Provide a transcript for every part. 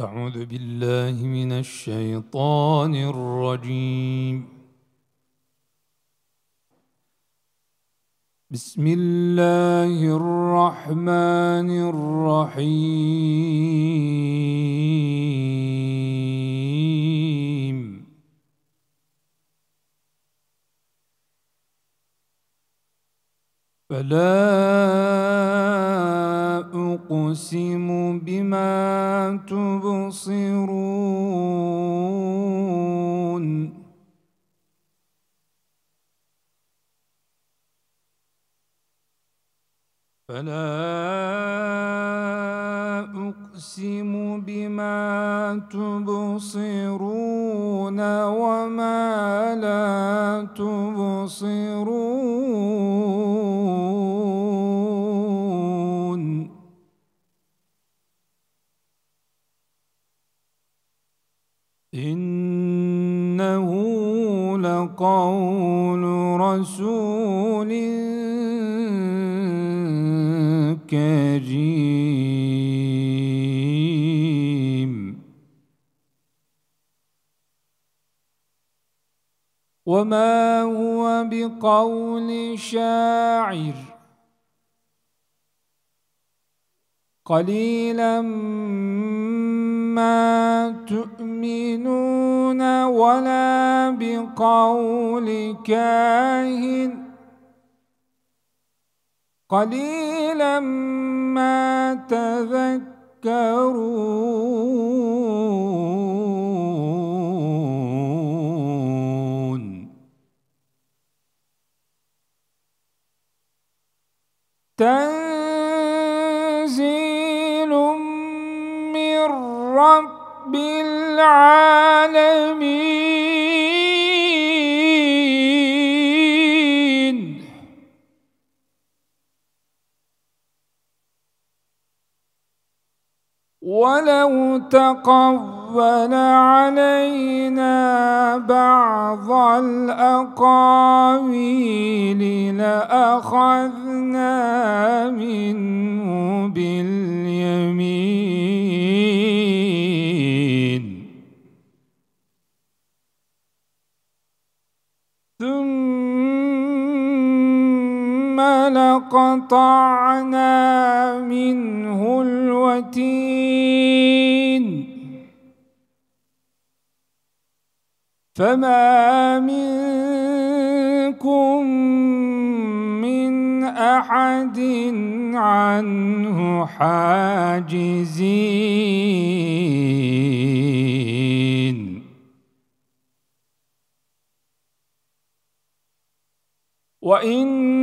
أعوذ بالله من الشيطان الرجيم بسم الله الرحمن الرحيم فلا أقسم بما تبصرون فلا أقسم بما تبصرون وما لا تبصرون إنه لقول رسول كريم وما هو بقول شاعر قليلا ما تؤمنون ولا بقول كاهن قليلا ما تذكرون تذكرون رب العالمين ولو تقبل علينا بعض الأقاويل لأخذنا منه باليمين لقطعنا منه الوتين فما منكم من أحد عنه حاجزين وإن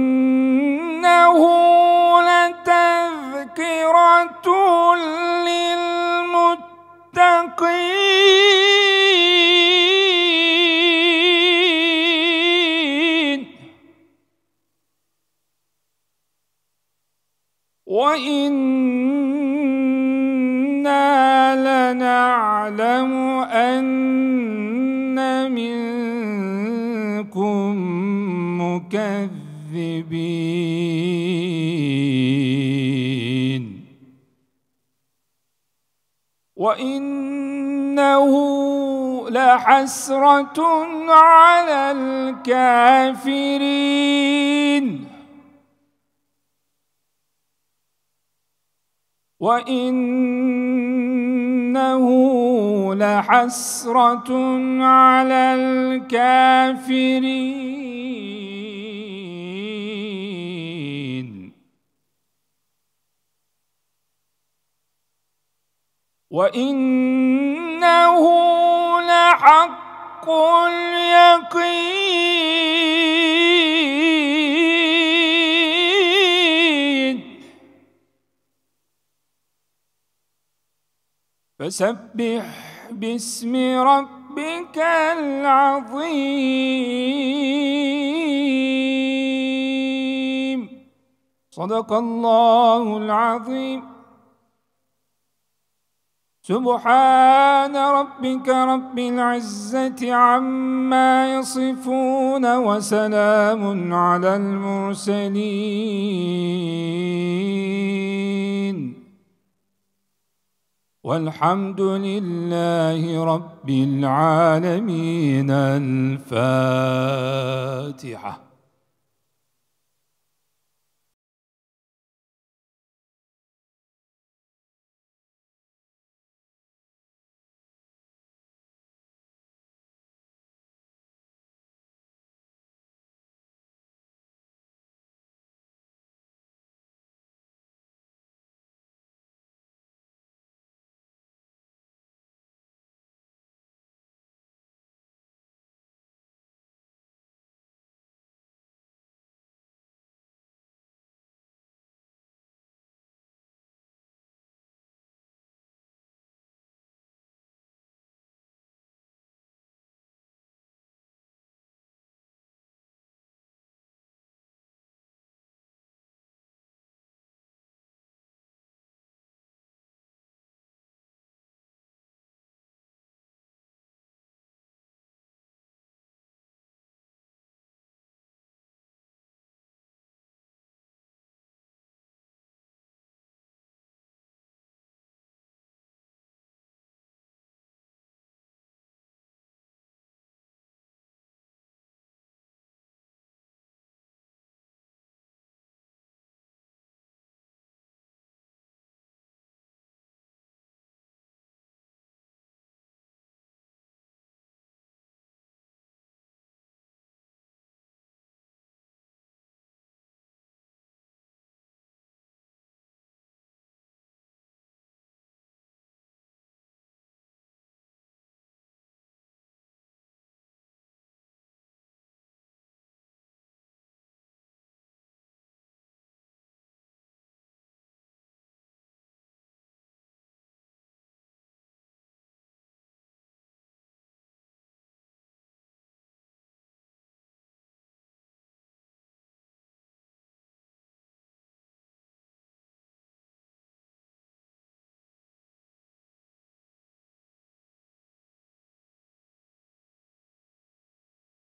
وإنا لنعلم أن منكم مكذبين وإنه لحسرة على الكافرين وإنه لحسرة على الكافرين وإنه لحق اليقين فسبح باسم ربك العظيم صدق الله العظيم سبحان ربك رب العزة عما يصفون وسلام على المرسلين والحمد لله رب العالمين الفاتحه